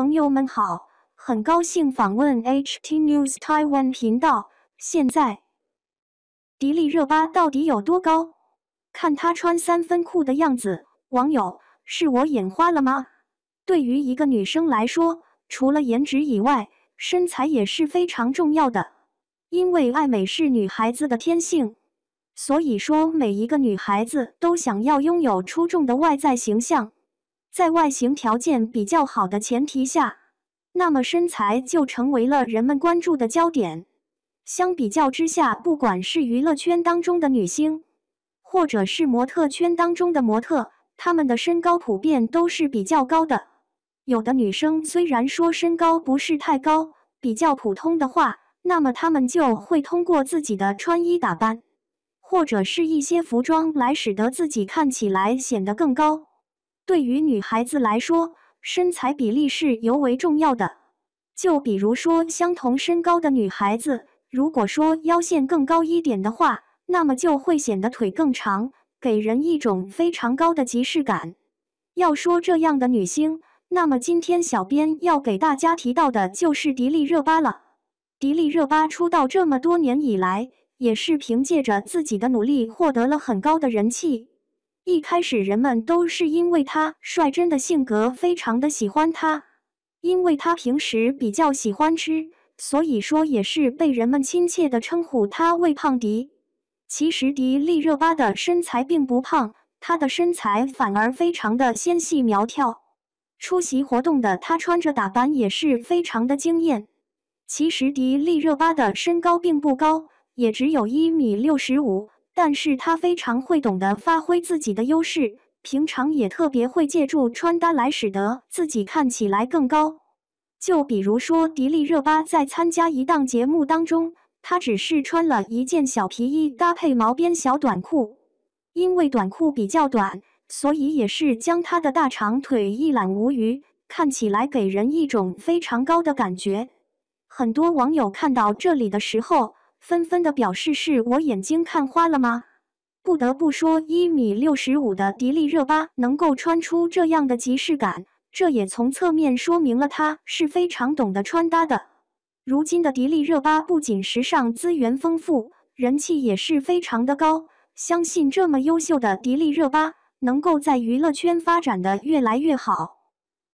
朋友们好，很高兴访问 HT News Taiwan 频道。现在，迪丽热巴到底有多高？看她穿三分裤的样子，网友，是我眼花了吗？对于一个女生来说，除了颜值以外，身材也是非常重要的。因为爱美是女孩子的天性，所以说每一个女孩子都想要拥有出众的外在形象。在外形条件比较好的前提下，那么身材就成为了人们关注的焦点。相比较之下，不管是娱乐圈当中的女星，或者是模特圈当中的模特，她们的身高普遍都是比较高的。有的女生虽然说身高不是太高，比较普通的话，那么她们就会通过自己的穿衣打扮，或者是一些服装来使得自己看起来显得更高。对于女孩子来说，身材比例是尤为重要的。就比如说，相同身高的女孩子，如果说腰线更高一点的话，那么就会显得腿更长，给人一种非常高的即视感。要说这样的女星，那么今天小编要给大家提到的就是迪丽热巴了。迪丽热巴出道这么多年以来，也是凭借着自己的努力获得了很高的人气。一开始人们都是因为他率真的性格，非常的喜欢他。因为他平时比较喜欢吃，所以说也是被人们亲切的称呼他为胖迪。其实迪丽热巴的身材并不胖，她的身材反而非常的纤细苗条。出席活动的她穿着打扮也是非常的惊艳。其实迪丽热巴的身高并不高，也只有一米六十五。但是他非常会懂得发挥自己的优势，平常也特别会借助穿搭来使得自己看起来更高。就比如说迪丽热巴在参加一档节目当中，她只是穿了一件小皮衣搭配毛边小短裤，因为短裤比较短，所以也是将她的大长腿一览无余，看起来给人一种非常高的感觉。很多网友看到这里的时候。纷纷的表示是我眼睛看花了吗？不得不说，一米六十五的迪丽热巴能够穿出这样的即视感，这也从侧面说明了她是非常懂得穿搭的。如今的迪丽热巴不仅时尚资源丰富，人气也是非常的高。相信这么优秀的迪丽热巴，能够在娱乐圈发展的越来越好。